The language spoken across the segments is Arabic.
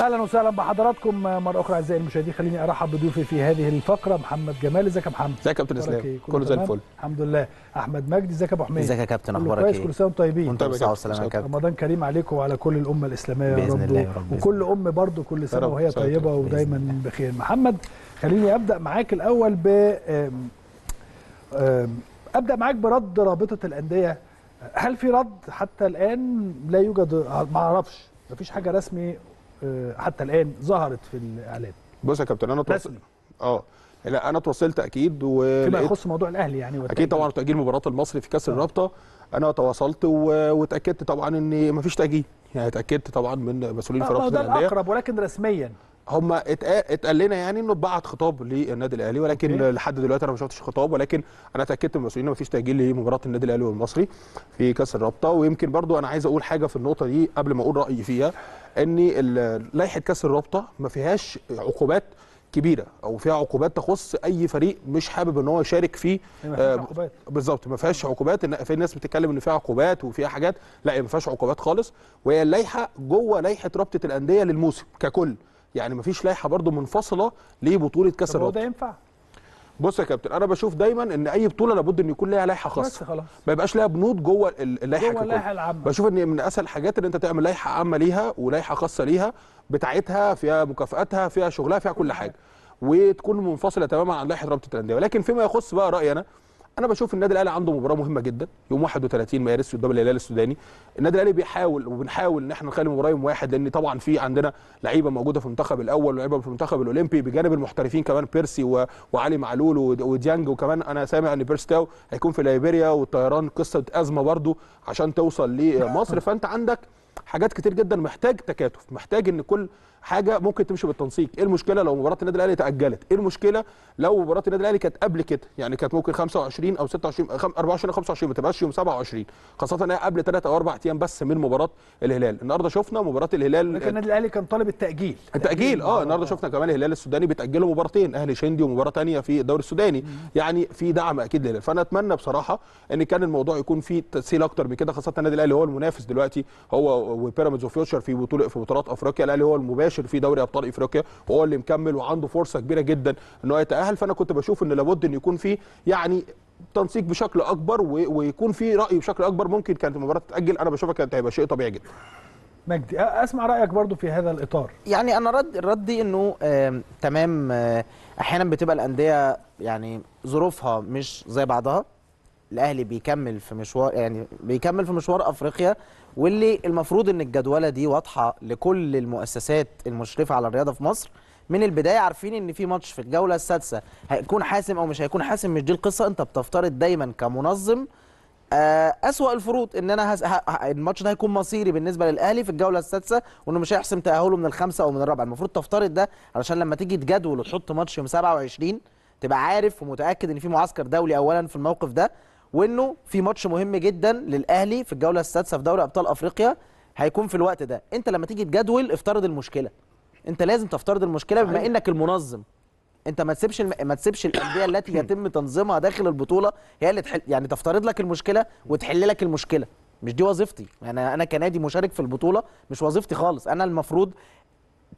اهلا وسهلا بحضراتكم مره اخرى اعزائي المشاهدين خليني ارحب بضيوفي في هذه الفقره محمد جمال ازيك يا محمد ازيك يا كابتن اسلام إيه؟ كله زي الفل الحمد لله احمد مجدي ازيك يا ابو حميد ازيك يا كابتن اخبارك ايه كل سنه وانتم طيبين وانتم بصحه وسلامه يا كابتن رمضان كريم عليكم وعلى كل الامه الاسلاميه يا رب, الله وكل ام برده كل سنه وهي طيبه ودايما بخير محمد خليني ابدا معاك الاول ب ابدا معاك برد رابطه الانديه هل في رد حتى الان لا يوجد ما اعرفش مفيش حاجه رسمي آه، حتى الان ظهرت في الاعلام بص يا كابتن انا اتواصل اه لا انا اتواصلت اكيد و فيما يخص موضوع الاهلي يعني والتأجيل. اكيد طبعا تاجيل مباراه المصري في كاس آه. الرابطه انا تواصلت و... واتاكدت طبعا ان مفيش تاجيل يعني اتاكدت طبعا من مسؤولين في رابطه الانديه ده الاقرب ولكن رسميا هم اتقال لنا يعني انه اتبعت خطاب للنادي الاهلي ولكن أوكي. لحد دلوقتي انا ما شفتش خطاب ولكن انا اتاكدت من المسؤولين ما فيش تاجيل لمباراه النادي الاهلي والمصري في كاس الرابطه ويمكن برضو انا عايز اقول حاجه في النقطه دي قبل ما اقول رايي فيها ان لائحه كاس الرابطه ما فيهاش عقوبات كبيره او فيها عقوبات تخص اي فريق مش حابب ان هو يشارك في آه، بالظبط ما فيهاش عقوبات ان في ناس بتتكلم ان فيها عقوبات وفيها حاجات لا ما فيهاش عقوبات خالص وهي اللائحه جوه لائحه رابطه الانديه للموسم ككل يعني مفيش لائحه برضو منفصله لبطوله كاس الرابطه ده ينفع بص يا كابتن انا بشوف دايما ان اي بطوله لابد ان يكون ليها لائحه خاصه بس خلاص ما يبقاش ليها بنود جوه اللائحه جوه اللائحه العامه بشوف ان من اسهل الحاجات ان انت تعمل لائحه عامه ليها ولائحه خاصه ليها بتاعتها فيها مكافاتها فيها شغلها فيها كل حاجه وتكون منفصله تماما عن لائحه رابطه الانديه ولكن فيما يخص بقى رايي انا انا بشوف النادي الاهلي عنده مباراه مهمه جدا يوم 31 مارس قدام الهلال السوداني النادي الاهلي بيحاول وبنحاول ان احنا نخلي المباراه يوم واحد لان طبعا في عندنا لعيبه موجوده في المنتخب الاول ولعيبه في المنتخب الاولمبي بجانب المحترفين كمان بيرسي و... وعلي معلول و... وديانج وكمان انا سامع ان بيرستاو هيكون في ليبيريا والطيران قصه ازمه برده عشان توصل لمصر فانت عندك حاجات كتير جدا محتاج تكاتف محتاج ان كل حاجه ممكن تمشي بالتنسيق ايه المشكله لو مباراه النادي الاهلي تاجلت ايه المشكله لو مباراه النادي الاهلي كانت قبل كده يعني كانت ممكن 25 او 26 24 او 25 ما تبقاش يوم 27 خاصه انها قبل 3 او 4 ايام بس من مباراه الهلال النهارده شفنا مباراه الهلال لكن النادي الاهلي كان طالب التاجيل التاجيل اه النهارده شفنا كمان الهلال السوداني بتاجله مباراتين اهلي شندي ومباراه ثانيه في الدوري السوداني يعني في دعم اكيد للهلال فانا اتمنى بصراحه ان كان الموضوع يكون فيه تسهيل اكتر من كده خاصه النادي الاهلي هو المنافس دلوقتي هو وبيراميدز وفيوتشر في بطوله في بطولات افريقيا الاهلي هو المباشر مباشر في دوري ابطال افريقيا وهو اللي مكمل وعنده فرصه كبيره جدا ان هو يتاهل فانا كنت بشوف ان لابد ان يكون في يعني تنسيق بشكل اكبر ويكون في راي بشكل اكبر ممكن كانت المباراه تتاجل انا بشوفها كانت هيبقى شيء طبيعي جدا مجدي اسمع رايك برضو في هذا الاطار يعني انا رد ردي انه تمام آه، احيانا بتبقى الانديه يعني ظروفها مش زي بعضها الاهلي بيكمل في مشوار يعني بيكمل في مشوار افريقيا واللي المفروض ان الجدوله دي واضحه لكل المؤسسات المشرفه على الرياضه في مصر من البدايه عارفين ان في ماتش في الجوله السادسه هيكون حاسم او مش هيكون حاسم مش دي القصه انت بتفترض دايما كمنظم آه، أسوأ الفروض ان انا هس... ه... الماتش ده هيكون مصيري بالنسبه للاهلي في الجوله السادسه وانه مش هيحسم تاهله من الخمسه او من الرابعه المفروض تفترض ده علشان لما تيجي تجدول وتحط ماتش يوم 27 تبقى عارف ومتاكد ان في معسكر دولي اولا في الموقف ده وانه في ماتش مهم جدا للاهلي في الجوله السادسه في دوري ابطال افريقيا هيكون في الوقت ده انت لما تيجي تجدول افترض المشكله انت لازم تفترض المشكله بما انك المنظم انت ما تسيبش الم... ما تسيبش الانديه التي يتم تنظيمها داخل البطوله هي اللي تحل يعني تفترض لك المشكله وتحل لك المشكله مش دي وظيفتي انا انا كنادي مشارك في البطوله مش وظيفتي خالص انا المفروض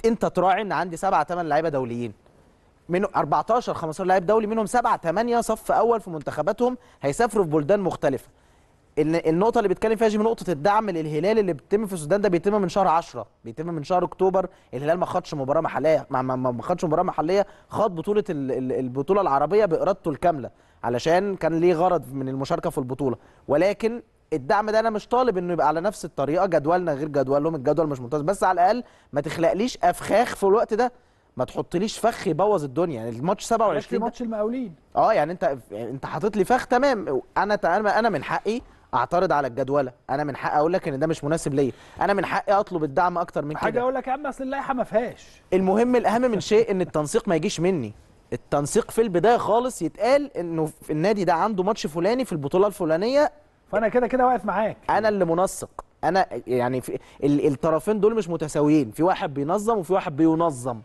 انت تراعي ان عندي سبعة ثمان لعيبه دوليين منه 14 15 لاعب دولي منهم 7 8 صف اول في منتخباتهم هيسافروا في بلدان مختلفه النقطه اللي بيتكلم فيها جيمي نقطه الدعم للهلال اللي بيتم في السودان ده بيتم من شهر 10 بيتم من شهر اكتوبر الهلال ما خدش مباراه محليه ما, ما, ما خدش مباراه محليه خد بطوله البطوله العربيه بارادته الكامله علشان كان ليه غرض من المشاركه في البطوله ولكن الدعم ده انا مش طالب انه يبقى على نفس الطريقه جدولنا غير جدولهم الجدول مش ممتاز بس على الاقل ما تخلقليش افخاخ في الوقت ده ما تحطليش فخ يبوظ الدنيا يعني الماتش 27 ماتش المقاولين اه يعني انت انت حاطط لي فخ تمام انا انا من حقي اعترض على الجدوله انا من حقي اقول لك ان ده مش مناسب ليا انا من حقي اطلب الدعم اكتر من كده حاجه اقول لك يا عم اصل اللائحه ما فيهاش المهم الاهم من شيء ان التنسيق ما يجيش مني التنسيق في البدايه خالص يتقال انه النادي ده عنده ماتش فلاني في البطوله الفلانيه فانا كده كده واقف معاك انا اللي منسق انا يعني في الطرفين دول مش متساويين في واحد بينظم وفي واحد بينظم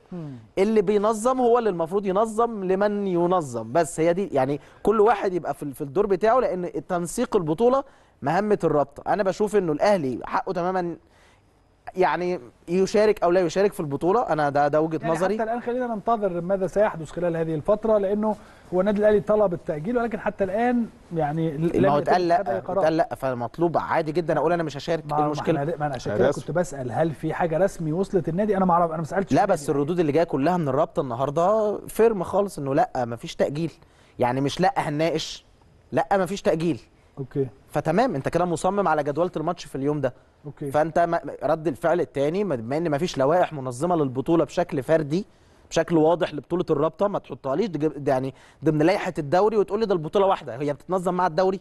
اللي بينظم هو اللي المفروض ينظم لمن ينظم بس هي دي يعني كل واحد يبقى في الدور بتاعه لان تنسيق البطوله مهمه الرابطه انا بشوف انه الاهلي حقه تماما يعني يشارك او لا يشارك في البطوله انا ده ده وجهه يعني نظري حتى الان خلينا ننتظر ماذا سيحدث خلال هذه الفتره لانه هو النادي الاهلي طلب التاجيل ولكن حتى الان يعني ما هو اتقال لا اتقال لا فمطلوب عادي جدا اقول انا مش هشارك ما المشكله ما انا عشان كده كنت بسال هل في حاجه رسمي وصلت النادي انا ما اعرف انا ما سالتش لا بس يعني. الردود اللي جايه كلها من الرابطه النهارده فيرم خالص انه لا ما فيش تاجيل يعني مش لا هنناقش لا ما فيش تاجيل اوكي فتمام انت كده مصمم على جدوله الماتش في اليوم ده أوكي. فانت رد الفعل الثاني بما ان ما فيش لوائح منظمه للبطوله بشكل فردي بشكل واضح لبطوله الرابطه ما تحطهاليش يعني ضمن لائحه الدوري وتقول لي ده البطوله واحده هي بتتنظم مع الدوري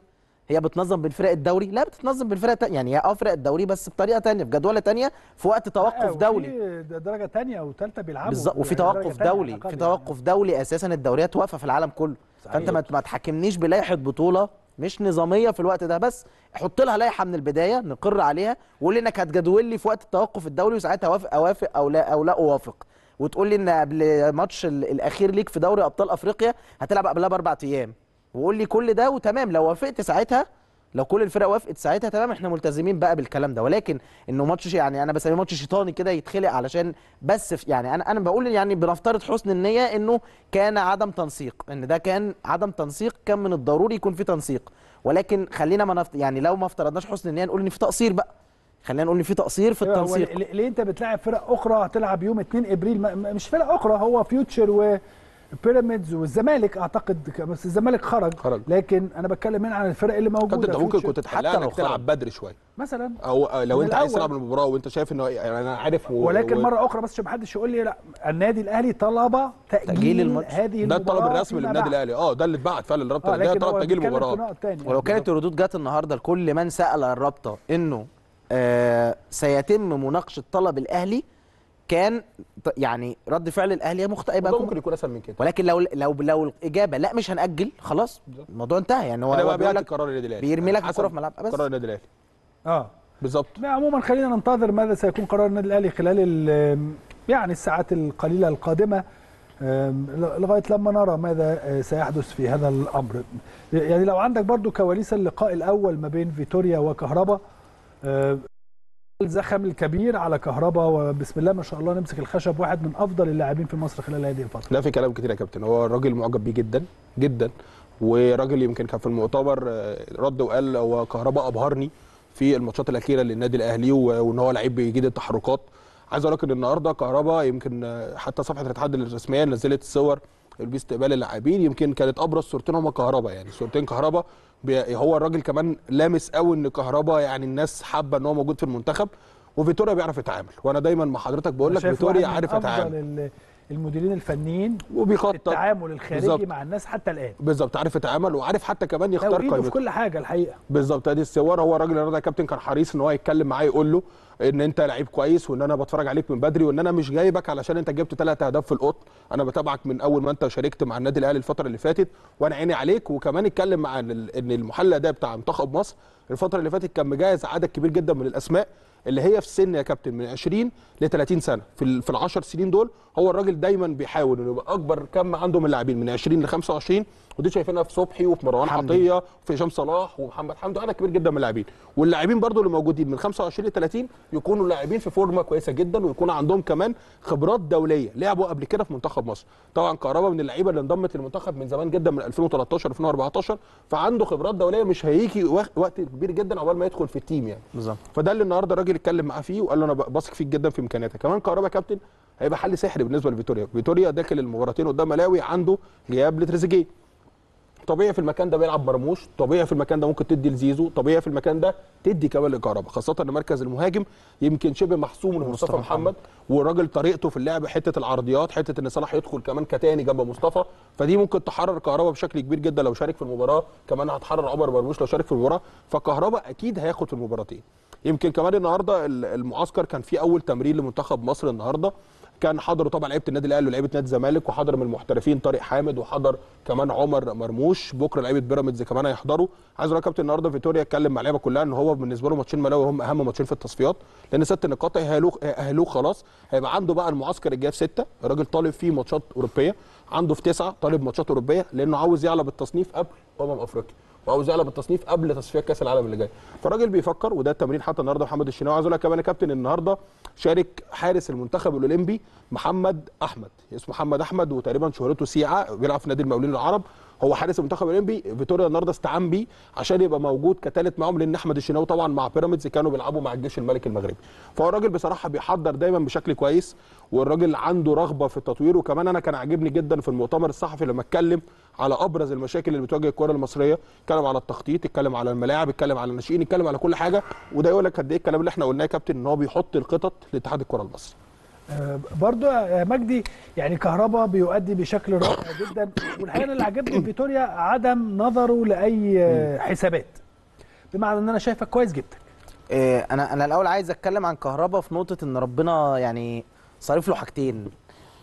هي بتنظم بين فرق الدوري لا بتتنظم بين فرق تانية. يعني هي اه فرق الدوري بس بطريقه تانية في جدوله تانية في وقت توقف دولي درجه تانية ثالثه بيلعبوا بالظبط وفي توقف دولي في يعني. توقف دولي اساسا الدوريات واقفه في العالم كله صحيح. فانت ما تحاكمنيش بلائحه بطوله مش نظاميه في الوقت ده بس حط لها لائحه من البدايه نقر عليها وقول لي انك هتجدول لي في وقت التوقف الدولي وساعتها اوافق اوافق او لا او لا اوافق وتقول لي ان قبل ماتش الاخير ليك في دوري ابطال افريقيا هتلعب قبلها باربع ايام وقول لي كل ده وتمام لو وافقت ساعتها لو كل الفرق وافقت ساعتها تمام احنا ملتزمين بقى بالكلام ده ولكن انه ماتش يعني انا بسميه ماتش شيطاني كده يتخلق علشان بس يعني انا انا بقول يعني بنفترض حسن النيه انه كان عدم تنسيق ان ده كان عدم تنسيق كان من الضروري يكون في تنسيق ولكن خلينا ما نفت... يعني لو ما افترضناش حسن النيه نقول ان في تقصير بقى خلينا نقول ان في تقصير في أيوة، التنسيق ليه انت بتلاعب فرق اخرى هتلعب يوم 2 ابريل مش فرق اخرى هو فيوتشر و بيراميدز والزمالك اعتقد بس الزمالك خرج, خرج. لكن انا بتكلم هنا عن الفرق اللي موجوده كنت انت ممكن كنت حتى لو تلعب بدري شويه مثلا او لو انت عايز تلعب المباراه وانت شايف انه يعني انا عارف و... ولكن و... مره اخرى بس عشان محدش يقول لي لا النادي الاهلي طلب تاجيل, تأجيل الماتش هذه ده الطلب الرسمي للنادي الاهلي اه ده اللي اتبعت فعلا للرابطه آه طلب تاجيل المباراه ولو كانت الردود جت النهارده لكل من سال الرابطه انه آه سيتم مناقشه طلب الاهلي كان يعني رد فعل الاهلي مختلف يبقى ممكن يكون اسهل من كده ولكن لو لو لو الاجابه لا مش هنأجل خلاص الموضوع انتهى يعني هو, هو بيقول لك قرار النادي الاهلي بيرمي لك الكره في ملعب بس قرار النادي الاهلي اه بالظبط عموما خلينا ننتظر ماذا سيكون قرار النادي الاهلي خلال يعني الساعات القليله القادمه لغايه لما نرى ماذا آه، سيحدث في هذا الامر يعني لو عندك برضو كواليس اللقاء الاول ما بين فيتوريا وكهربا آه، الزخم الكبير على كهربا وبسم الله ما شاء الله نمسك الخشب واحد من افضل اللاعبين في مصر خلال هذه الفتره. لا في كلام كتير يا كابتن هو الراجل معجب بيه جدا جدا وراجل يمكن كان في المؤتمر آه، رد وقال هو كهربا ابهرني في الماتشات الاخيره للنادي الاهلي وان هو لعيب بيجيد التحركات. عايز اقول لك ان النهارده كهربا يمكن آه، حتى صفحه الاتحاد الرسميه نزلت الصور باستقبال اللاعبين يمكن كانت ابرز صورتين هما كهربا يعني صورتين كهربا هو الراجل كمان لامس قوي ان كهربا يعني الناس حابه ان هو موجود في المنتخب وفيتوريا بيعرف يتعامل وانا دايما مع حضرتك بقول لك فيتوريا عارف يتعامل المديرين الفنيين وبيخطط التعامل الخارجي بالزبط. مع الناس حتى الان بالظبط عارف يتعامل وعارف حتى كمان يختار قائمته في كل حاجه الحقيقه بالظبط ادي الصور هو الراجل النهارده يا كابتن كان حريص ان هو يتكلم معاه يقول له ان انت لعيب كويس وان انا بتفرج عليك من بدري وان انا مش جايبك علشان انت جبت ثلاث اهداف في القط انا بتابعك من اول ما انت شاركت مع النادي الاهلي الفتره اللي فاتت وانا عيني عليك وكمان اتكلم مع ان المحلى ده بتاع منتخب مصر الفتره اللي فاتت كان مجهز عدد كبير جدا من الاسماء اللي هي في سن يا كابتن من 20 ل 30 سنه في في ال 10 سنين دول هو الراجل دايما بيحاول انه يبقى اكبر كم عنده من اللاعبين من 20 ل 25 ودي شايفينها في صبحي وفي مروان عطيه وفي هشام صلاح ومحمد حمدو انا كبير جدا من اللاعبين واللاعبين برده اللي موجودين من 25 ل 30 يكونوا لاعبين في فورمه كويسه جدا ويكون عندهم كمان خبرات دوليه لعبوا قبل كده في منتخب مصر طبعا كهربا من اللعيبه اللي انضمت للمنتخب من زمان جدا من 2013 2014 فعنده خبرات دوليه مش هيجي وقت كبير جدا عقبال ما يدخل في التيم يعني بالظبط فده اللي النهارده الراجل الراجل اتكلم معاه فيه وقال له انا بثق فيك جدا في امكانياتك كمان كهربا كابتن هيبقى حل سحري بالنسبه لفيتوريا فيتوريا داخل المباراتين قدام ملاوي عنده غياب لتريزيجيه طبيعي في المكان ده بيلعب مرموش طبيعي في المكان ده ممكن تدي لزيزو طبيعي في المكان ده تدي كمان لكهربا خاصه ان مركز المهاجم يمكن شبه محسوم لمصطفى محمد والراجل طريقته في اللعب حته العرضيات حته ان صلاح يدخل كمان كتاني جنب مصطفى فدي ممكن تحرر كهربا بشكل كبير جدا لو شارك في المباراه كمان هتحرر عمر مرموش لو شارك في المباراه فكهربا اكيد هياخد في المباراتين يمكن كمان النهارده المعسكر كان فيه اول تمرين لمنتخب مصر النهارده كان حضروا طبعا لعيبه النادي الاهلي ولعيبه نادي الزمالك وحضر من المحترفين طارق حامد وحضر كمان عمر مرموش بكره لعيبه بيراميدز كمان هيحضروا عايز اقول كابتن النهارده فيتوريا اتكلم مع اللعيبه كلها ان هو بالنسبه له ماتشين ملاوي هم اهم ماتشين في التصفيات لان ست نقاط هيأهلوه هيأهلوه خلاص هيبقى عنده بقى المعسكر الجاي في سته الراجل طالب فيه ماتشات اوروبيه عنده في تسعه طالب ماتشات اوروبيه لانه عاوز يعلى بالتصنيف قبل امم افريقيا وعاوز يقلب التصنيف قبل تصفيات كاس العالم اللي جاي فالراجل بيفكر وده التمرين حتى النهارده محمد الشناوي عايز اقول لك كمان يا كابتن النهارده شارك حارس المنتخب الاولمبي محمد احمد اسمه محمد احمد وتقريبا شهرته سيعه بيلعب في نادي المقاولين العرب هو حارس المنتخب الاولمبي فيتوريا النهارده استعان بيه عشان يبقى موجود كثالث معاهم لان احمد الشناوي طبعا مع بيراميدز كانوا بيلعبوا مع الجيش الملكي المغربي فهو الراجل بصراحه بيحضر دايما بشكل كويس والراجل عنده رغبه في التطوير وكمان انا كان عاجبني جدا في المؤتمر الصحفي لما اتكلم على ابرز المشاكل اللي بتواجه الكره المصريه اتكلم على التخطيط اتكلم على الملاعب اتكلم على الناشئين اتكلم على كل حاجه وده يقول لك قد ايه الكلام اللي احنا قلناه يا كابتن ان هو بيحط الخطط لاتحاد الكره المصري برضو مجدي يعني كهربا بيؤدي بشكل رائع جدا والحقيقه اللي عجبني فيتوريا عدم نظره لاي حسابات بمعنى ان انا شايفك كويس جدا آه، انا انا الاول عايز اتكلم عن كهربا في نقطه ان ربنا يعني صارف له حاجتين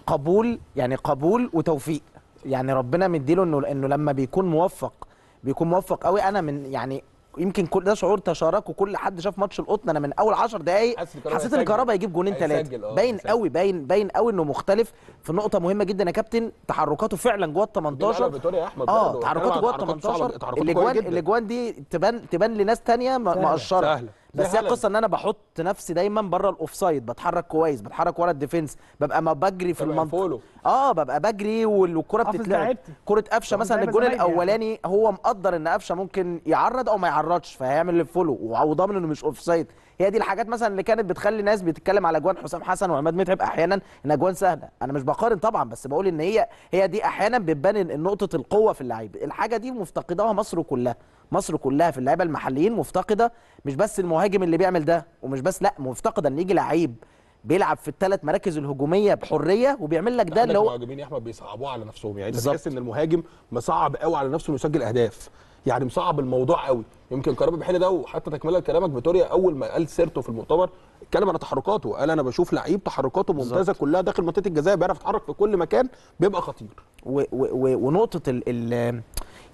قبول يعني قبول وتوفيق يعني ربنا مديله انه انه لما بيكون موفق بيكون موفق قوي انا من يعني يمكن كل ده شعور تشاركه كل حد شاف ماتش القطن انا من اول 10 دقائق حسيت ان كهربا هيجيب جونين ثلاثه آه، باين قوي باين باين قوي انه مختلف في نقطه مهمه جدا يا كابتن تحركاته فعلا جوه ال 18 اه تحركاته جوه ال 18 الاجوان الاجوان دي تبان تبان لناس ثانيه مقشره بس هي القصه ان انا بحط نفسي دايما بره الاوفسايد بتحرك كويس بتحرك ورا الديفنس ببقى ما بجري في المنطقه اه ببقى بجري والكره بتتلعب كره قفشه مثلا الجون الاولاني يعني. هو مقدر ان قفشه ممكن يعرض او ما يعرضش فهيعمل الفولو وضامن انه مش اوفسايد هي دي الحاجات مثلا اللي كانت بتخلي ناس بتتكلم على اجوان حسام حسن وعماد متعب احيانا ان اجوان سهله انا مش بقارن طبعا بس بقول ان هي هي دي احيانا بتبان نقطه القوه في اللعيب الحاجه دي مفتقداها مصر كلها مصر كلها في اللعيبه المحليين مفتقده مش بس المهاجم اللي بيعمل ده ومش بس لا مفتقده ان يجي لعيب بيلعب في الثلاث مراكز الهجوميه بحريه وبيعمل لك ده اللي هو المهاجمين يا احمد بيصعبوه على نفسهم يعني تحس ان المهاجم مصعب قوي على نفسه انه يسجل اهداف يعني مصعب الموضوع قوي يمكن كرامه بيحل ده وحتى تكمله لكلامك فيتوريا اول ما قال سيرته في المؤتمر اتكلم على تحركاته قال انا بشوف لعيب تحركاته ممتازه بالزبط. كلها داخل منطقه الجزاء بيعرف يتحرك في كل مكان بيبقى خطير و و و ونقطه ال ال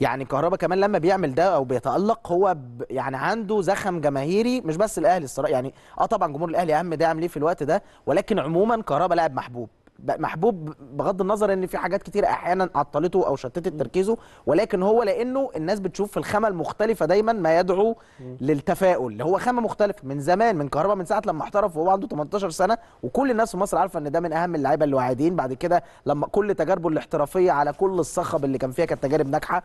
يعني كهربا كمان لما بيعمل ده او بيتالق هو يعني عنده زخم جماهيري مش بس الاهلي الصراحه يعني اه طبعا جمهور الاهلي اهم داعم ليه في الوقت ده ولكن عموما كهربا لاعب محبوب محبوب بغض النظر ان في حاجات كتير احيانا عطلته او شتتت تركيزه ولكن هو لانه الناس بتشوف في الخامه المختلفه دايما ما يدعو للتفاؤل اللي هو خامه مختلفه من زمان من كهربا من ساعه لما احترف وهو عنده 18 سنه وكل الناس في مصر عارفه ان ده من اهم اللعيبه اللي واعدين بعد كده لما كل تجاربه الاحترافيه على كل الصخب اللي كان فيها كانت تجارب ناجحه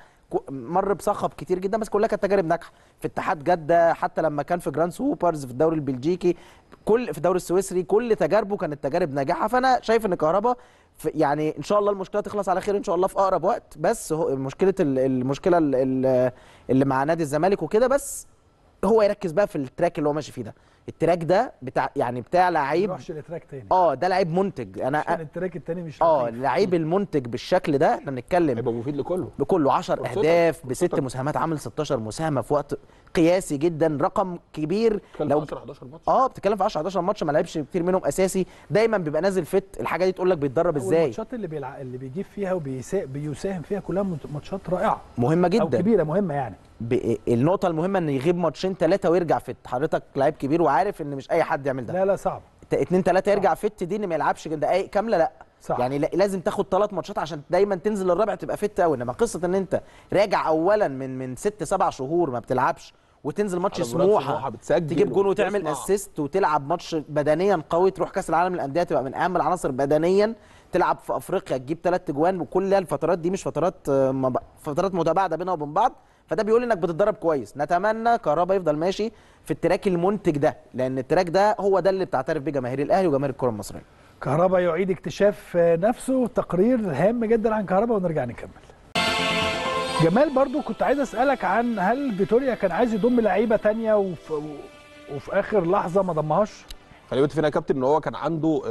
مر بصخب كتير جدا بس كلها كانت تجارب ناجحه في اتحاد جده حتى لما كان في جراند سوبرز في الدوري البلجيكي كل في الدوري السويسري كل تجاربه كانت تجارب ناجحه فانا شايف ان كهرباء يعني ان شاء الله المشكله تخلص على خير ان شاء الله في اقرب وقت بس هو مشكله المشكله اللي مع نادي الزمالك وكده بس هو يركز بقى في التراك اللي هو ماشي فيه ده التراك ده بتاع يعني بتاع لعيب مش لتراك تاني اه ده لعيب منتج انا عشان التراك التاني مش اه اللعيب المنتج بالشكل ده احنا بنتكلم هيبقى مفيد لكله لكله 10 اهداف بست مساهمات عامل 16 مساهمه في وقت قياسي جدا رقم كبير لو 10 11 ماتش اه بتتكلم في 10 11 ماتش ما لعبش كتير منهم اساسي دايما بيبقى نازل فت الحاجه دي تقول لك بيتدرب ازاي الماتشات اللي بيلع... اللي بيجيب فيها وبيساهم فيها كلها ماتشات رائعه مهمه جدا او كبيره مهمه يعني ب... النقطه المهمه ان يغيب ماتشين ثلاثه ويرجع فت حضرتك لعيب كبير وعارف ان مش اي حد يعمل ده لا لا صعب 2 3 يرجع فت دي ان ما يلعبش دقائق كامله لا صح. يعني لازم تاخد ثلاث ماتشات عشان دايما تنزل الرابع تبقى فيت قوي انما قصه ان انت راجع اولا من من ست سبع شهور ما بتلعبش وتنزل ماتش سموحه تجيب جون وتعمل اسيست وتلعب ماتش بدنيا قوي تروح كاس العالم للانديه تبقى من اهم العناصر بدنيا تلعب في افريقيا تجيب ثلاث اجوان وكل الفترات دي مش فترات آه، فترات متباعده بينها وبين بعض فده بيقول انك بتتدرب كويس نتمنى كهربا يفضل ماشي في التراك المنتج ده لان التراك ده هو ده اللي بتعترف بيه جماهير الاهلي وجماهير الكره المصريه كهربا يعيد اكتشاف نفسه تقرير هام جدا عن كهربا ونرجع نكمل جمال برضو كنت عايز اسالك عن هل فيتوريا كان عايز يضم لعيبه تانية وفي, وفي اخر لحظه ما ضمهاش بالك فينا يا كابتن ان هو كان عنده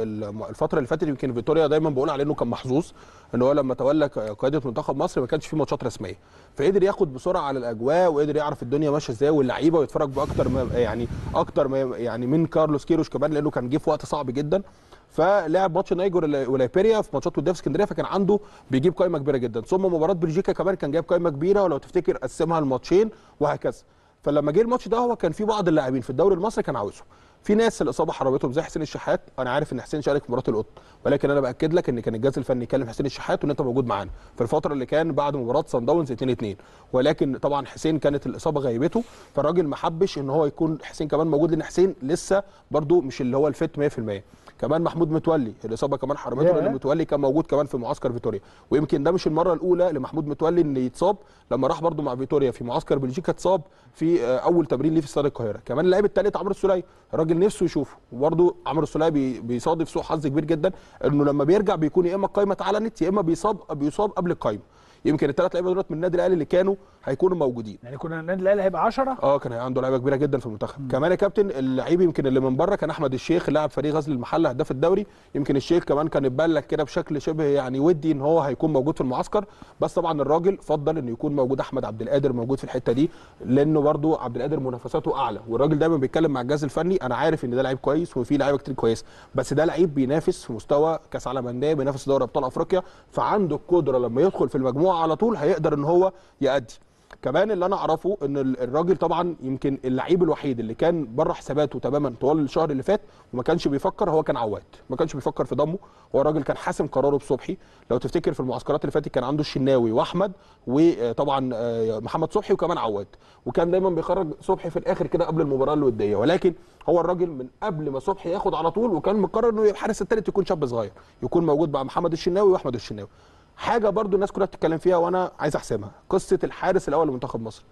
الفتره اللي فاتت يمكن فيتوريا دايما بقول عليه انه كان محظوظ ان هو لما تولى قياده منتخب مصر ما كانش فيه ماتشات رسميه فقدر ياخد بسرعه على الاجواء وقدر يعرف الدنيا ماشيه ازاي واللعيبه ويتفرج باكتر ما يعني اكتر ما يعني من كارلوس كيروش كمان لانه كان جه في وقت صعب جدا فلعب ماتش نايجر ولايبيريا في ماتشات وداف اسكندريه فكان عنده بيجيب قائمه كبيره جدا ثم مباراه بلجيكا كمان كان جايب قائمه كبيره ولو تفتكر قسمها لماتشين وهكذا فلما جه الماتش ده هو كان في بعض اللاعبين في الدوري المصري كان عاوزهم في ناس الاصابه حربتهم زي حسين الشحات انا عارف ان حسين شارك في مباراه القطن ولكن انا باكد لك ان كان الجهاز الفني يكلم حسين الشحات وان انت موجود معانا في الفتره اللي كان بعد مباراه سان داونز 2 2 ولكن طبعا حسين كانت الاصابه غيبته فالراجل ما حبش ان هو يكون حسين كمان موجود لان حسين لسه برده مش اللي هو الفيت 100% كمان محمود متولي الاصابه كمان حرمته لان متولي كان موجود كمان في معسكر فيتوريا ويمكن ده مش المره الاولى لمحمود متولي ان يتصاب لما راح برده مع فيتوريا في معسكر بلجيكا اتصاب في آه، اول تمرين ليه في استاد القاهره كمان اللاعب الثالث عمرو السوليه الراجل كان نفسه يشوفه وبرده عمرو السوليه بيصادف سوء حظ كبير جدا انه لما بيرجع بيكون يا اما القايمه اتعلنت يا اما بيصاب بيصاب قبل القايمه يمكن الثلاث لعيبه دولت من النادي الاهلي اللي كانوا هيكونوا موجودين يعني كنا النادي الاهلي هيبقى 10 اه كان عنده لعيبه كبيره جدا في المنتخب كمان يا كابتن اللعيب يمكن اللي من بره كان احمد الشيخ لاعب فريق غزل المحله هداف الدوري يمكن الشيخ كمان كان اتبلغ كده بشكل شبه يعني ودي ان هو هيكون موجود في المعسكر بس طبعا الراجل فضل انه يكون موجود احمد عبد القادر موجود في الحته دي لانه برده عبد القادر منافساته اعلى والراجل دايما بيتكلم مع الجهاز الفني انا عارف ان ده لعيب كويس وفي لعيبه كتير كويسه بس ده لعيب بينافس في مستوى كاس عالم انديه بينافس دوري ابطال افريقيا فعنده القدره لما يدخل في المجموعه على طول هيقدر ان هو يأدي كمان اللي انا اعرفه ان الراجل طبعا يمكن اللعيب الوحيد اللي كان بره حساباته تماما طوال الشهر اللي فات وما كانش بيفكر هو كان عواد ما كانش بيفكر في ضمه هو الراجل كان حاسم قراره بصبحي لو تفتكر في المعسكرات اللي فاتت كان عنده الشناوي واحمد وطبعا آه، محمد صبحي وكمان عواد وكان دايما بيخرج صبحي في الاخر كده قبل المباراه الوديه ولكن هو الراجل من قبل ما صبحي ياخد على طول وكان مقرر انه الحارس الثالث يكون شاب صغير يكون موجود مع محمد الشناوي واحمد الشناوي حاجه برضو الناس كلها بتتكلم فيها وانا عايز احسمها قصه الحارس الاول لمنتخب مصر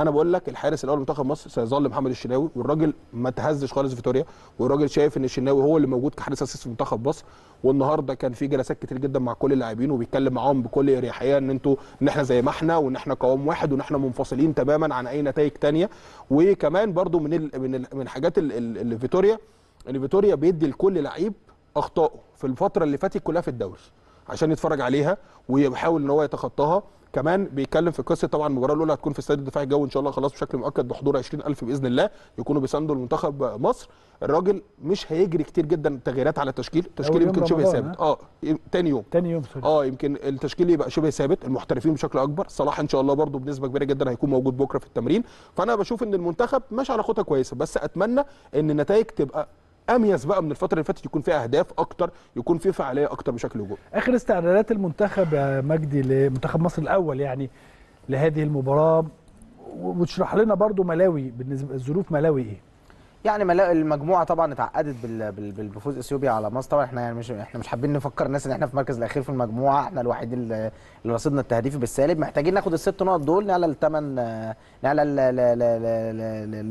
انا بقول لك الحارس الاول لمنتخب مصر سيظل محمد الشناوي والراجل ما تهزش خالص فيتوريا والراجل شايف ان الشناوي هو اللي موجود كحارس اساسي في منتخب مصر والنهارده كان في جلسات كتير جدا مع كل اللاعبين وبيتكلم معاهم بكل اريحيه ان انتوا ان احنا زي ما احنا وان احنا قوام واحد وان احنا منفصلين تماما عن اي نتائج ثانيه وكمان برضو من الـ من الـ من حاجات اللي فيتوريا ان فيتوريا بيدي لكل لعيب اخطائه في الفتره اللي فاتت كلها في الدوري عشان يتفرج عليها ويحاول ان هو يتخطاها كمان بيتكلم في قصه طبعا المباراه الاولى هتكون في استاد الدفاع الجوي ان شاء الله خلاص بشكل مؤكد بحضور 20000 باذن الله يكونوا بيساندوا المنتخب مصر الراجل مش هيجري كتير جدا تغييرات على التشكيل التشكيل يمكن شبه ثابت اه تاني يوم تاني يوم سوري. اه يمكن التشكيل يبقى شبه ثابت المحترفين بشكل اكبر صلاح ان شاء الله برده بنسبه كبيره جدا هيكون موجود بكره في التمرين فانا بشوف ان المنتخب ماشي على خطه كويسه بس اتمنى ان النتائج تبقى اميز بقى من الفتره اللي فاتت يكون فيها اهداف اكتر يكون في فعاليه اكتر بشكل هجومي اخر استعدادات المنتخب يا مجدي لمنتخب مصر الاول يعني لهذه المباراه وتشرح لنا برضو ملاوي بالنسبه الظروف ملاوي ايه يعني المجموعه طبعا اتعقدت بفوز اثيوبيا على مصر طبعا احنا يعني مش احنا مش حابين نفكر الناس ان احنا في المركز الاخير في المجموعه احنا الوحيدين اللي رصيدنا التهديفي بالسالب محتاجين ناخد الست نقط دول نعلى الثمان نعلى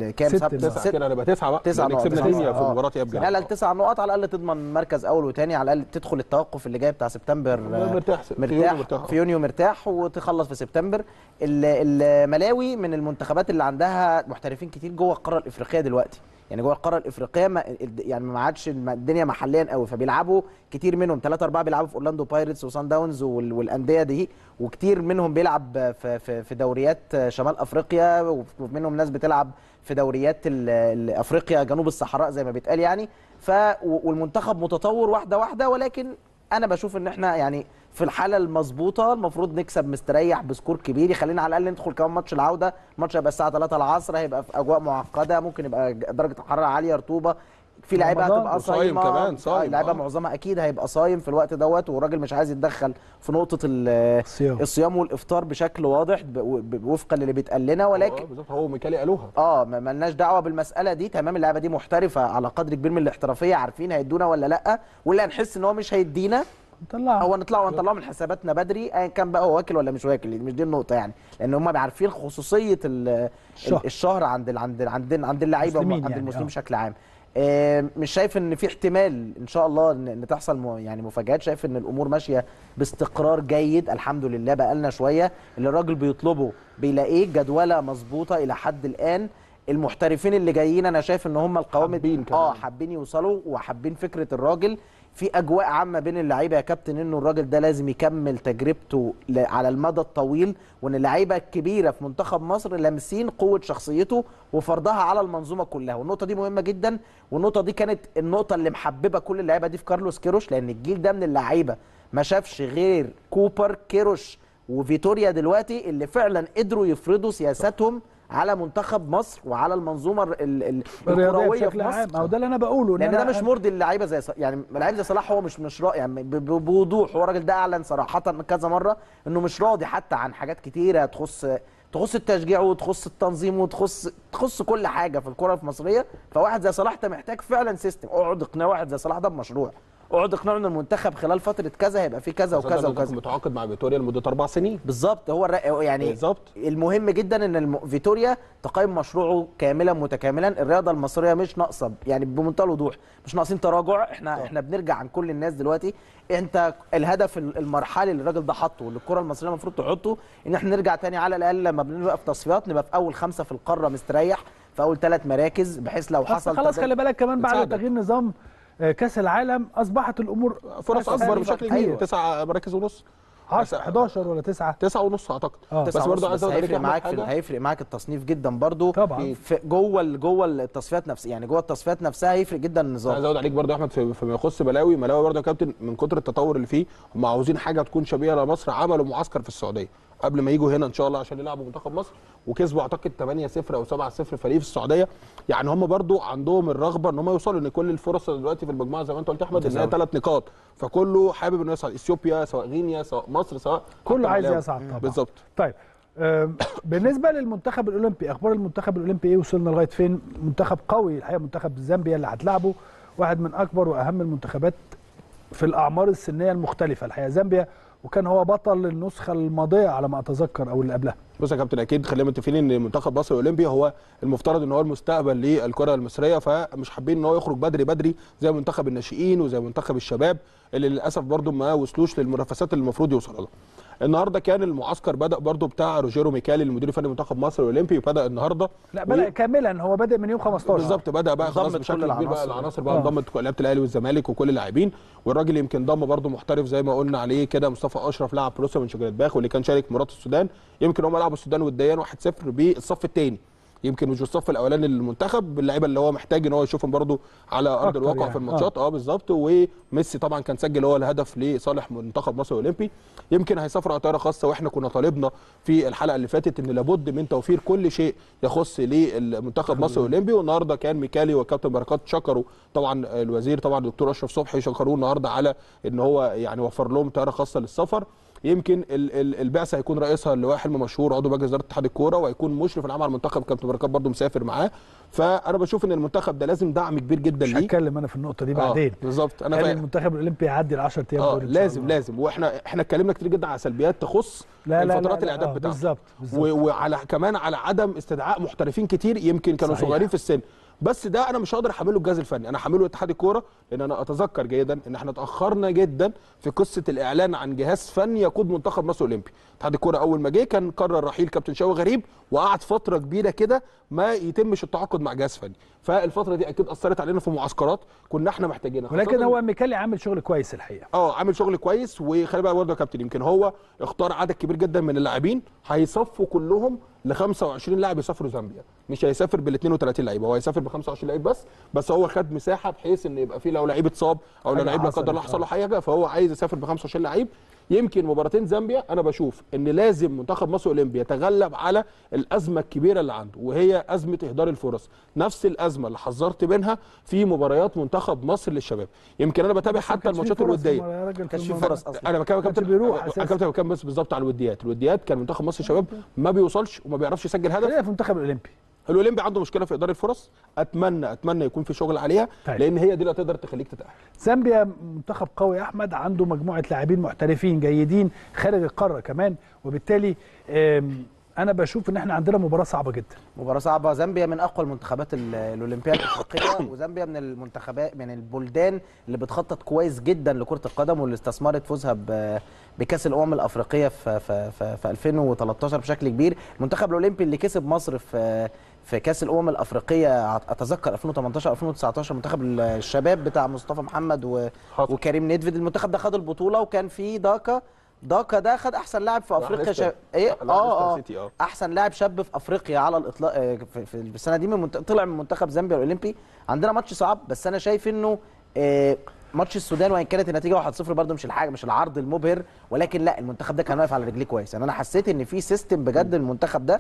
لكام سبت تسعه كده هنبقى تسعه بقى تسعه نقط كسبنا دنيا في آه. مباراه يبجع نعلى التسع نقط على الاقل تضمن مركز اول وثاني على الاقل تدخل التوقف اللي جاي بتاع سبتمبر مرتاح مرتاح في يونيو مرتاح وتخلص في سبتمبر الملاوي من المنتخبات اللي عندها محترفين كتير جوه القاره الافريقيه دلوقتي يعني جوه القاره الافريقيه ما يعني ما عادش الدنيا محليا قوي فبيلعبوا كتير منهم ثلاثه اربعه بيلعبوا في اورلاندو بايرتس وسان داونز والانديه دي وكتير منهم بيلعب في دوريات شمال افريقيا ومنهم ناس بتلعب في دوريات افريقيا جنوب الصحراء زي ما بيتقال يعني ف والمنتخب متطور واحده واحده ولكن انا بشوف ان احنا يعني في الحاله المظبوطه المفروض نكسب مستريح بسكور كبير يخلينا على الاقل ندخل كمان ماتش العوده الماتش هيبقى الساعه 3 العصر هيبقى في اجواء معقده ممكن يبقى درجه الحراره عاليه رطوبه في لعيبه هتبقى صايمه كمان صايم اللعيبه آه،, آه. معظمها اكيد هيبقى صايم في الوقت دوت والراجل مش عايز يتدخل في نقطه الصيام, الصيام والافطار بشكل واضح وفقا للي بيتقال لنا ولكن آه هو ميكالي قالوها اه ما دعوه بالمساله دي تمام اللعيبه دي محترفه على قدر كبير من الاحترافيه عارفين هيدونا ولا لا واللي هنحس ان هو مش هيدينا نطلعه هو نطلعه ونطلعه من حساباتنا بدري ايا كان بقى هو واكل ولا مش واكل يعني مش دي النقطه يعني لان هم عارفين خصوصيه الشهر, الشهر عند الـ عند الـ عند عند اللعيبه عند يعني المسلمين آه. بشكل عام مش شايف ان في احتمال ان شاء الله ان تحصل يعني مفاجات شايف ان الامور ماشيه باستقرار جيد الحمد لله بقى لنا شويه اللي الراجل بيطلبه بيلاقيه جدوله مظبوطه الى حد الان المحترفين اللي جايين انا شايف ان هم القوام حابين اه حابين يوصلوا وحابين فكره الراجل في اجواء عامه بين اللعيبه يا كابتن انه الراجل ده لازم يكمل تجربته على المدى الطويل وان اللعيبه الكبيره في منتخب مصر لامسين قوه شخصيته وفرضها على المنظومه كلها والنقطه دي مهمه جدا والنقطه دي كانت النقطه اللي محببه كل اللعيبه دي في كارلوس كيروش لان الجيل ده من اللعيبه ما شافش غير كوبر كيروش وفيتوريا دلوقتي اللي فعلا قدروا يفرضوا سياساتهم على منتخب مصر وعلى المنظومه الكرويه في مصر هو ده اللي انا بقوله إن لان ده مش مرضي للعيبه زي يعني لعيب زي صلاح هو مش مش راضي يعني بوضوح هو الراجل ده اعلن صراحه كذا مره انه مش راضي حتى عن حاجات كتيره تخص تخص التشجيع وتخص التنظيم وتخص تخص كل حاجه في الكره المصريه فواحد زي صلاح ده محتاج فعلا سيستم اقعد اقنع واحد زي صلاح ده بمشروع اقعد اقنعه ان المنتخب خلال فتره كذا هيبقى في كذا وكذا وكذا متعاقد مع فيتوريا لمده اربع سنين بالظبط هو يعني بالظبط المهم جدا ان فيتوريا تقيم مشروعه كاملا متكاملا الرياضه المصريه مش ناقصه يعني بمنتهى الوضوح مش ناقصين تراجع احنا طبعا. احنا بنرجع عن كل الناس دلوقتي انت الهدف المرحلي اللي الراجل ده حاطه اللي الكره المصريه المفروض تحطه ان احنا نرجع تاني على الاقل لما بنبقى في تصفيات نبقى في اول خمسه في القاره مستريح في اول ثلاث مراكز بحيث لو حصل خلاص خلي بالك كمان بعد تغيير نظام آه، كاس العالم اصبحت الامور فرص اكبر بشكل كبير أيوة. تسع مراكز ونص 10 11 ولا 9 9 ونص اعتقد آه. بس برضه عايز اقول هيفرق معاك في هيفرق معاك التصنيف جدا برضه طبعا جوه جوه التصفيات نفسها يعني جوه التصفيات نفسها هيفرق جدا النظام عايز ازود عليك برضه يا احمد فيما يخص بلاوي ملاوي برضه يا كابتن من كتر التطور اللي فيه هم عاوزين حاجه تكون شبيهه لمصر عملوا معسكر في السعوديه قبل ما يجوا هنا ان شاء الله عشان يلعبوا منتخب مصر وكسبوا اعتقد 8 0 او 7 0 فريق في السعوديه يعني هم برضو عندهم الرغبه ان هم يوصلوا ان كل الفرص دلوقتي في المجموعه زي ما انت قلت يا احمد ان هي ثلاث نقاط فكله حابب انه يصعد اثيوبيا سواء غينيا سواء مصر سواء كله عايز يصعد طبعا بالظبط طيب بالنسبه للمنتخب الاولمبي اخبار المنتخب الاولمبي ايه وصلنا لغايه فين منتخب قوي الحقيقه منتخب زامبيا اللي هتلعبه واحد من اكبر واهم المنتخبات في الاعمار السنيه المختلفه الحقيقه زامبيا وكان هو بطل النسخه الماضيه على ما اتذكر او اللي قبلها بص يا كابتن اكيد خلينا متفقين ان منتخب مصر الاولمبي هو المفترض ان هو المستقبل للكره المصريه فمش حابين ان هو يخرج بدري بدري زي منتخب الناشئين وزي منتخب الشباب اللي للاسف برده ما وصلوش للمنافسات اللي المفروض يوصلوا لها. النهارده كان المعسكر بدا برده بتاع روجيرو ميكالي المدير الفني لمنتخب مصر الاولمبي بدا النهارده لا بدا و... كاملا هو بدا من يوم 15 بالظبط بدا بقى خلاص بشكل كبير بقى العناصر بقى انضمت آه. لعيبه الاهلي والزمالك وكل اللاعبين والراجل يمكن ضم برده محترف زي ما قلنا عليه كده مصطفى اشرف لاعب بروسيا من شجره باخ واللي كان شارك مرات السودان يمكن هم ملعب السودان والديان 1-0 بالصف الثاني يمكن مش الصف الاولاني للمنتخب اللعيبه اللي هو محتاج ان هو يشوفهم برده على ارض الواقع يعني. في الماتشات اه, آه بالظبط وميسي طبعا كان سجل هو الهدف لصالح منتخب مصر الاولمبي يمكن هيسافر على طياره خاصه واحنا كنا طالبنا في الحلقه اللي فاتت ان لابد من توفير كل شيء يخص للمنتخب مصر الاولمبي والنهارده كان ميكالي وكابتن بركات شكروا طبعا الوزير طبعا الدكتور اشرف صبحي شكروه النهارده على ان هو يعني وفر لهم طياره خاصه للسفر يمكن البعثه هيكون رئيسها اللواء حلمي مشهور عضو مجلس اداره اتحاد الكوره وهيكون مشرف العام على المنتخب كابتن بركات برضه مسافر معاه فانا بشوف ان المنتخب ده لازم دعم كبير جدا ليه مش هتكلم انا في النقطه دي آه، بعدين آه بالظبط انا فاهم المنتخب الاولمبي يعدي ال 10 ايام آه لازم لازم واحنا احنا اتكلمنا كتير جدا على سلبيات تخص لا لا لا الاعداد آه بتاعته بالظبط وعلى كمان على عدم استدعاء محترفين كتير يمكن كانوا صغيرين في السن بس ده انا مش هقدر احمله الجهاز الفني انا هحمله اتحاد الكوره لان انا اتذكر جيدا ان احنا اتاخرنا جدا في قصه الاعلان عن جهاز فني يقود منتخب مصر الاولمبي اتحاد الكوره اول ما جه كان قرر رحيل كابتن شاوي غريب وقعد فتره كبيره كده ما يتمش التعاقد مع جهاز فني فالفتره دي اكيد اثرت علينا في معسكرات كنا احنا محتاجينها ولكن هو ميكالي عامل شغل كويس الحقيقه اه عامل شغل كويس وخلي بالك برضه يا كابتن يمكن هو اختار عدد كبير جدا من اللاعبين هيصفوا كلهم ل 25 لاعب يسافروا زامبيا مش هيسافر بال 32 لعيبه هو هيسافر ب 25 لعيب بس بس هو خد مساحه بحيث ان يبقى فيه لو لعيب اتصاب او لو لعيب لا قدر الله حصل له حاجه فهو عايز يسافر ب 25 لعيب يمكن مباراتين زامبيا انا بشوف ان لازم منتخب مصر اولمبيا يتغلب على الازمه الكبيره اللي عنده وهي ازمه اهدار الفرص نفس الازمه اللي حذرت منها في مباريات منتخب مصر للشباب يمكن انا بتابع حتى الماتشات الوديه كانش في فرص اصلا انا بكلم كابتن بيروح كابتن بكلم بس بالظبط على الوديات الوديات كان منتخب مصر الشباب ما بيوصلش وما بيعرفش يسجل هدف في المنتخب الاولمبي الاولمبي عنده مشكله في اداره الفرص اتمنى اتمنى يكون في شغل عليها طيب. لان هي دي اللي هتقدر تخليك تتاهل زامبيا منتخب قوي يا احمد عنده مجموعه لاعبين محترفين جيدين خارج القاره كمان وبالتالي انا بشوف ان احنا عندنا مباراه صعبه جدا مباراه صعبه زامبيا من اقوى المنتخبات الاولمبيه الافريقيه وزامبيا من المنتخبات من البلدان اللي بتخطط كويس جدا لكره القدم واللي استثمرت فوزها بكاس الامم الافريقيه في في في, 2013 بشكل كبير المنتخب الاولمبي اللي كسب مصر في في كاس الامم الافريقيه اتذكر 2018 2019 منتخب الشباب بتاع مصطفى محمد و... وكريم ندفد المنتخب ده خد البطوله وكان في ضاقه داكا ده خد احسن لاعب في افريقيا شا... ايه اه آه. اه احسن لاعب شاب في افريقيا على الاطلاق آه، في, في السنه دي من منت... طلع من منتخب زامبيا الاولمبي عندنا ماتش صعب بس انا شايف انه إيه ماتش السودان وان كانت النتيجه 1-0 برده مش الحاجه مش العرض المبهر ولكن لا المنتخب ده كان واقف على رجليه كويس يعني انا حسيت ان في سيستم بجد المنتخب ده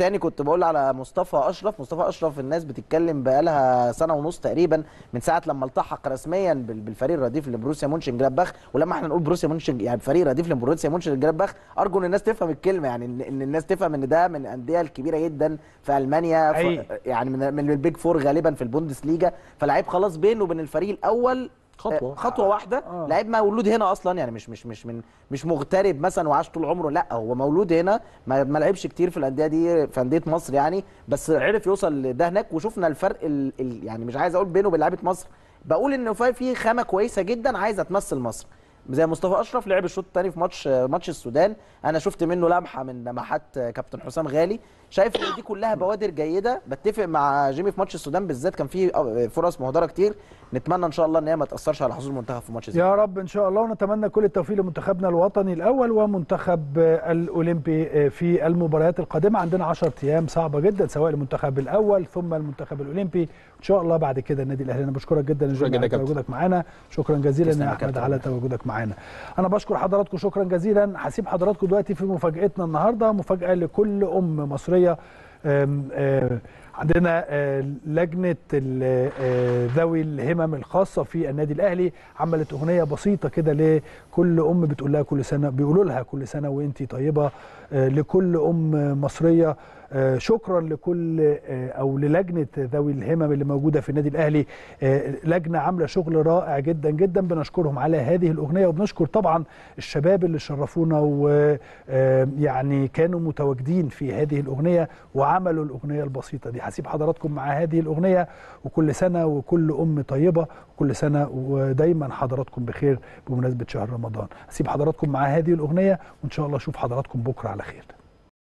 الثاني كنت بقول على مصطفى اشرف مصطفى اشرف الناس بتتكلم بقالها سنه ونص تقريبا من ساعه لما التحق رسميا بالفريق الرديف لبروسيا مونشن جلادباخ ولما احنا نقول بروسيا مونشن يعني فريق رديف لبروسيا مونشن جلادباخ ارجو ان الناس تفهم الكلمه يعني ان الناس تفهم ان ده من الانديه الكبيره جدا في المانيا أي. يعني من البيج فور غالبا في البوندس ليجا فلعيب خلاص بينه وبين الفريق الاول خطوه آه، خطوه آه. واحده آه. لعيب مولود هنا اصلا يعني مش مش مش من مش مغترب مثلا وعاش طول عمره لا هو مولود هنا ما, ما لعبش كتير في الانديه دي في انديه مصر يعني بس عرف يوصل لده هناك وشفنا الفرق ال ال يعني مش عايز اقول بينه وبين لعيبه مصر بقول انه في خامه كويسه جدا عايزه تمثل مصر زي مصطفى اشرف لعب الشوط الثاني في ماتش ماتش السودان انا شفت منه لمحه من لمحات كابتن حسام غالي شايف ان دي كلها بوادر جيده بتفق مع جيمي في ماتش السودان بالذات كان فيه آه، فرص مهدره كتير نتمنى ان شاء الله ان هي ما تاثرش على حظوظ المنتخب في ماتش زي يا رب ان شاء الله ونتمنى كل التوفيق لمنتخبنا الوطني الاول ومنتخب آه، الاولمبي آه، في المباريات القادمه عندنا 10 ايام صعبه جدا سواء المنتخب الاول ثم المنتخب الاولمبي ان شاء الله بعد كده النادي الاهلي انا بشكرك جدا يا جدا على تواجدك معانا شكرا جزيلا يا احمد على تواجدك معانا انا بشكر حضراتكم شكرا جزيلا هسيب حضراتكم دلوقتي في مفاجاتنا النهارده مفاجاه لكل ام مصريه الوطنيه عندنا آه، لجنه آه، ذوي الهمم الخاصه في النادي الاهلي عملت اغنيه بسيطه كده لكل ام بتقول لها كل سنه بيقولوا لها كل سنه وانت طيبه آه، لكل ام مصريه آه، شكرا لكل آه، او للجنه ذوي الهمم اللي موجوده في النادي الاهلي آه، لجنه عامله شغل رائع جدا جدا بنشكرهم على هذه الاغنيه وبنشكر طبعا الشباب اللي شرفونا ويعني كانوا متواجدين في هذه الاغنيه وعملوا الاغنيه البسيطه دي هسيب حضراتكم مع هذه الاغنيه وكل سنه وكل ام طيبه كل سنه ودايما حضراتكم بخير بمناسبه شهر رمضان هسيب حضراتكم مع هذه الاغنيه وان شاء الله اشوف حضراتكم بكره على خير